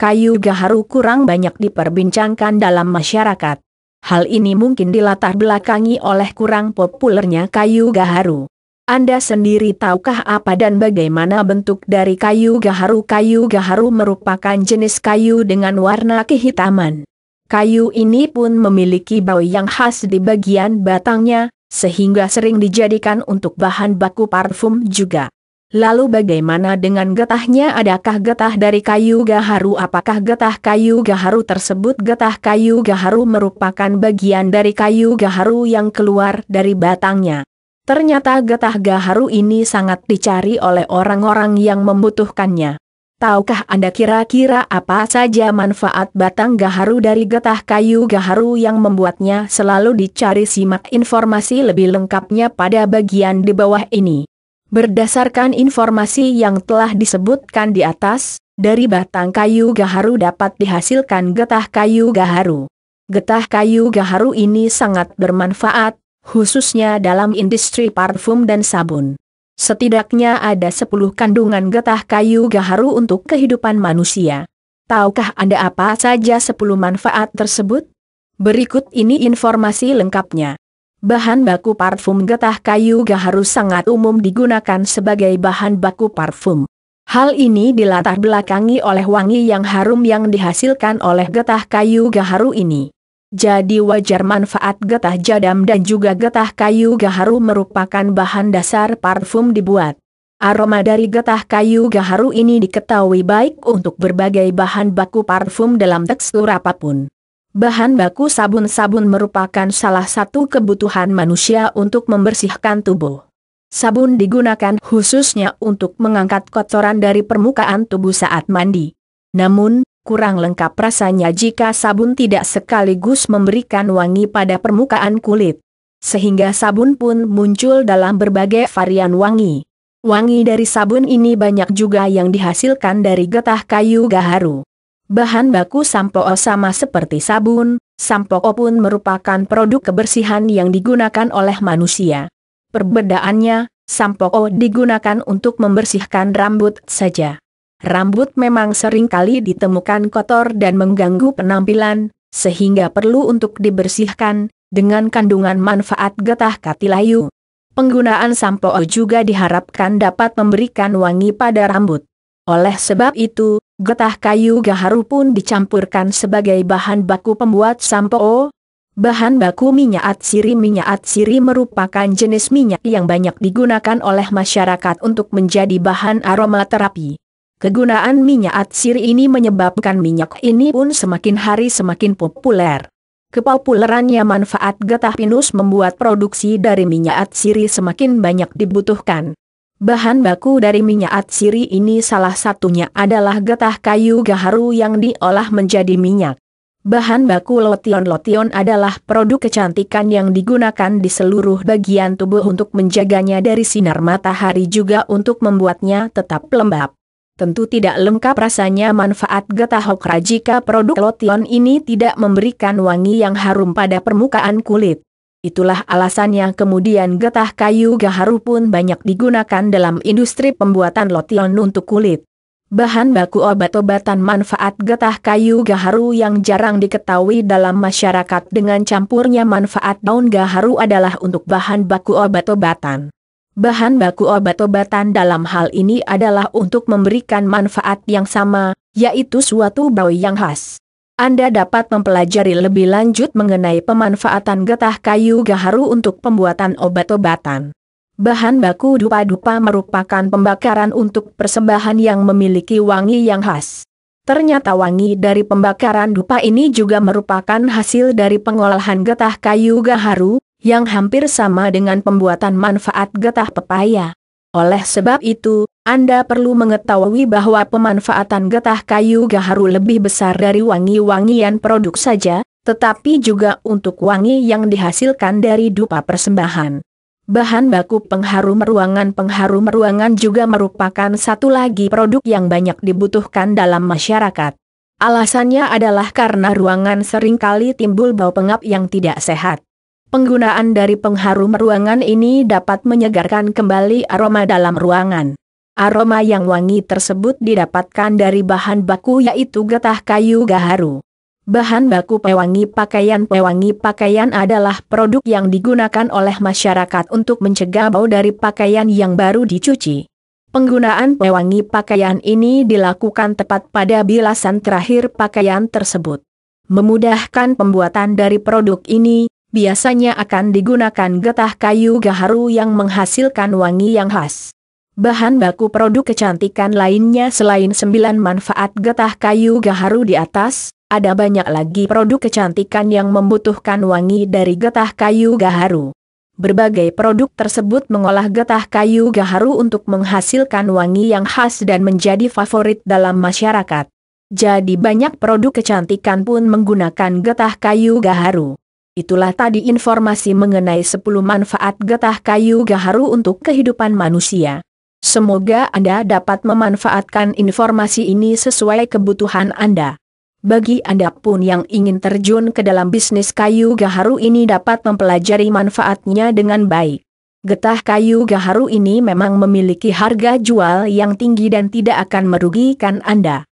kayu gaharu kurang banyak diperbincangkan dalam masyarakat. Hal ini mungkin dilatar belakangi oleh kurang populernya kayu gaharu. Anda sendiri tahukah apa dan bagaimana bentuk dari kayu gaharu? Kayu gaharu merupakan jenis kayu dengan warna kehitaman. Kayu ini pun memiliki bau yang khas di bagian batangnya, sehingga sering dijadikan untuk bahan baku parfum juga. Lalu bagaimana dengan getahnya adakah getah dari kayu gaharu apakah getah kayu gaharu tersebut getah kayu gaharu merupakan bagian dari kayu gaharu yang keluar dari batangnya. Ternyata getah gaharu ini sangat dicari oleh orang-orang yang membutuhkannya. Tahukah Anda kira-kira apa saja manfaat batang gaharu dari getah kayu gaharu yang membuatnya selalu dicari simak informasi lebih lengkapnya pada bagian di bawah ini. Berdasarkan informasi yang telah disebutkan di atas, dari batang kayu gaharu dapat dihasilkan getah kayu gaharu. Getah kayu gaharu ini sangat bermanfaat, khususnya dalam industri parfum dan sabun. Setidaknya ada 10 kandungan getah kayu gaharu untuk kehidupan manusia. Tahukah Anda apa saja 10 manfaat tersebut? Berikut ini informasi lengkapnya. Bahan baku parfum getah kayu harus sangat umum digunakan sebagai bahan baku parfum. Hal ini dilatar belakangi oleh wangi yang harum yang dihasilkan oleh getah kayu gaharu ini. Jadi wajar manfaat getah jadam dan juga getah kayu gaharu merupakan bahan dasar parfum dibuat. Aroma dari getah kayu gaharu ini diketahui baik untuk berbagai bahan baku parfum dalam tekstur apapun. Bahan baku sabun-sabun merupakan salah satu kebutuhan manusia untuk membersihkan tubuh. Sabun digunakan khususnya untuk mengangkat kotoran dari permukaan tubuh saat mandi. Namun, kurang lengkap rasanya jika sabun tidak sekaligus memberikan wangi pada permukaan kulit. Sehingga sabun pun muncul dalam berbagai varian wangi. Wangi dari sabun ini banyak juga yang dihasilkan dari getah kayu gaharu. Bahan baku sampo sama seperti sabun, sampo pun merupakan produk kebersihan yang digunakan oleh manusia. Perbedaannya, sampo digunakan untuk membersihkan rambut saja. Rambut memang sering kali ditemukan kotor dan mengganggu penampilan, sehingga perlu untuk dibersihkan, dengan kandungan manfaat getah katilayu. Penggunaan sampo juga diharapkan dapat memberikan wangi pada rambut. Oleh sebab itu, getah kayu gaharu pun dicampurkan sebagai bahan baku pembuat sampo. Bahan baku minyak atsiri Minyak atsiri merupakan jenis minyak yang banyak digunakan oleh masyarakat untuk menjadi bahan aromaterapi. Kegunaan minyak atsiri ini menyebabkan minyak ini pun semakin hari semakin populer. Kepopulerannya manfaat getah pinus membuat produksi dari minyak atsiri semakin banyak dibutuhkan. Bahan baku dari minyak atsiri ini salah satunya adalah getah kayu gaharu yang diolah menjadi minyak. Bahan baku lotion-lotion adalah produk kecantikan yang digunakan di seluruh bagian tubuh untuk menjaganya dari sinar matahari juga untuk membuatnya tetap lembab. Tentu tidak lengkap rasanya manfaat getah okra jika produk lotion ini tidak memberikan wangi yang harum pada permukaan kulit. Itulah alasannya kemudian getah kayu gaharu pun banyak digunakan dalam industri pembuatan lotion untuk kulit. Bahan baku obat-obatan manfaat getah kayu gaharu yang jarang diketahui dalam masyarakat dengan campurnya manfaat daun gaharu adalah untuk bahan baku obat-obatan. Bahan baku obat-obatan dalam hal ini adalah untuk memberikan manfaat yang sama, yaitu suatu bau yang khas. Anda dapat mempelajari lebih lanjut mengenai pemanfaatan getah kayu gaharu untuk pembuatan obat-obatan. Bahan baku dupa-dupa merupakan pembakaran untuk persembahan yang memiliki wangi yang khas. Ternyata wangi dari pembakaran dupa ini juga merupakan hasil dari pengolahan getah kayu gaharu, yang hampir sama dengan pembuatan manfaat getah pepaya. Oleh sebab itu, anda perlu mengetahui bahwa pemanfaatan getah kayu gaharu lebih besar dari wangi-wangian produk saja, tetapi juga untuk wangi yang dihasilkan dari dupa persembahan. Bahan baku pengharum ruangan pengharum ruangan juga merupakan satu lagi produk yang banyak dibutuhkan dalam masyarakat. Alasannya adalah karena ruangan seringkali timbul bau pengap yang tidak sehat. Penggunaan dari pengharum ruangan ini dapat menyegarkan kembali aroma dalam ruangan. Aroma yang wangi tersebut didapatkan dari bahan baku yaitu getah kayu gaharu. Bahan baku pewangi pakaian Pewangi pakaian adalah produk yang digunakan oleh masyarakat untuk mencegah bau dari pakaian yang baru dicuci. Penggunaan pewangi pakaian ini dilakukan tepat pada bilasan terakhir pakaian tersebut. Memudahkan pembuatan dari produk ini, biasanya akan digunakan getah kayu gaharu yang menghasilkan wangi yang khas. Bahan baku produk kecantikan lainnya selain sembilan manfaat getah kayu gaharu di atas, ada banyak lagi produk kecantikan yang membutuhkan wangi dari getah kayu gaharu. Berbagai produk tersebut mengolah getah kayu gaharu untuk menghasilkan wangi yang khas dan menjadi favorit dalam masyarakat. Jadi banyak produk kecantikan pun menggunakan getah kayu gaharu. Itulah tadi informasi mengenai 10 manfaat getah kayu gaharu untuk kehidupan manusia. Semoga Anda dapat memanfaatkan informasi ini sesuai kebutuhan Anda. Bagi Anda pun yang ingin terjun ke dalam bisnis kayu gaharu ini dapat mempelajari manfaatnya dengan baik. Getah kayu gaharu ini memang memiliki harga jual yang tinggi dan tidak akan merugikan Anda.